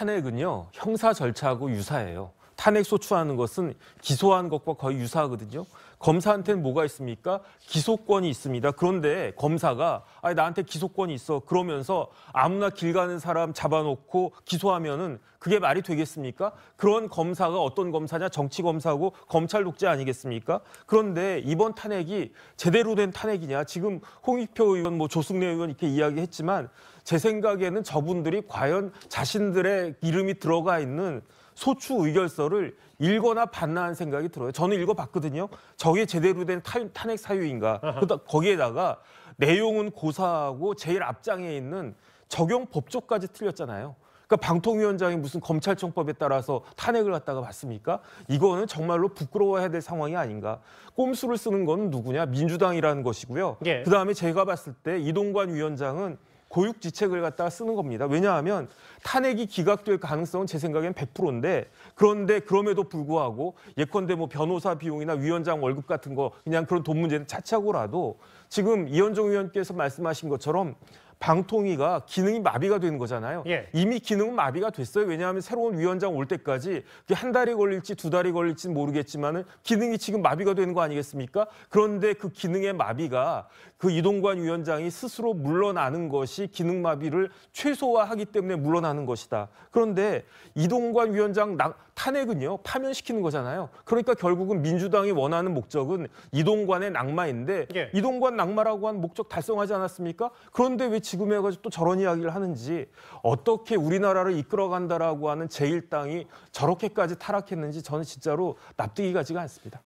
탄핵은요, 형사 절차하고 유사해요. 탄핵 소추하는 것은 기소한 것과 거의 유사하거든요. 검사한테는 뭐가 있습니까? 기소권이 있습니다. 그런데 검사가 아니 나한테 기소권이 있어 그러면서 아무나 길 가는 사람 잡아놓고 기소하면은 그게 말이 되겠습니까? 그런 검사가 어떤 검사냐 정치 검사고 검찰 독재 아니겠습니까? 그런데 이번 탄핵이 제대로 된 탄핵이냐 지금 홍익표 의원 뭐 조승래 의원 이렇게 이야기했지만 제 생각에는 저분들이 과연 자신들의 이름이 들어가 있는 소추 의결서를 읽거나 봤나 하는 생각이 들어요. 저는 읽어봤거든요. 저 저게 제대로 된 타, 탄핵 사유인가? 그다 거기에다가 내용은 고사하고 제일 앞장에 있는 적용 법조까지 틀렸잖아요. 그러니까 방통위원장이 무슨 검찰청법에 따라서 탄핵을 갖다가 봤습니까? 이거는 정말로 부끄러워해야 될 상황이 아닌가. 꼼수를 쓰는 건 누구냐? 민주당이라는 것이고요. 예. 그다음에 제가 봤을 때 이동관 위원장은 고육지책을 갖다가 쓰는 겁니다. 왜냐하면 탄핵이 기각될 가능성은 제 생각엔 100%인데 그런데 그럼에도 불구하고 예컨대 뭐 변호사 비용이나 위원장 월급 같은 거 그냥 그런 돈 문제는 차치하고라도 지금 이현종 의원께서 말씀하신 것처럼 방통위가 기능이 마비가 되는 거잖아요. 예. 이미 기능은 마비가 됐어요. 왜냐하면 새로운 위원장 올 때까지 한 달이 걸릴지 두 달이 걸릴지 모르겠지만 은 기능이 지금 마비가 되는 거 아니겠습니까? 그런데 그 기능의 마비가 그 이동관 위원장이 스스로 물러나는 것이 기능 마비를 최소화하기 때문에 물러나는 것이다. 그런데 이동관 위원장 탄핵은요 파면시키는 거잖아요. 그러니까 결국은 민주당이 원하는 목적은 이동관의 낙마인데 예. 이동관 낙마라고 한 목적 달성하지 않았습니까? 그런데 왜 지금 해가지고 또 저런 이야기를 하는지 어떻게 우리나라를 이끌어간다라고 하는 제1당이 저렇게까지 타락했는지 저는 진짜로 납득이 가지가 않습니다.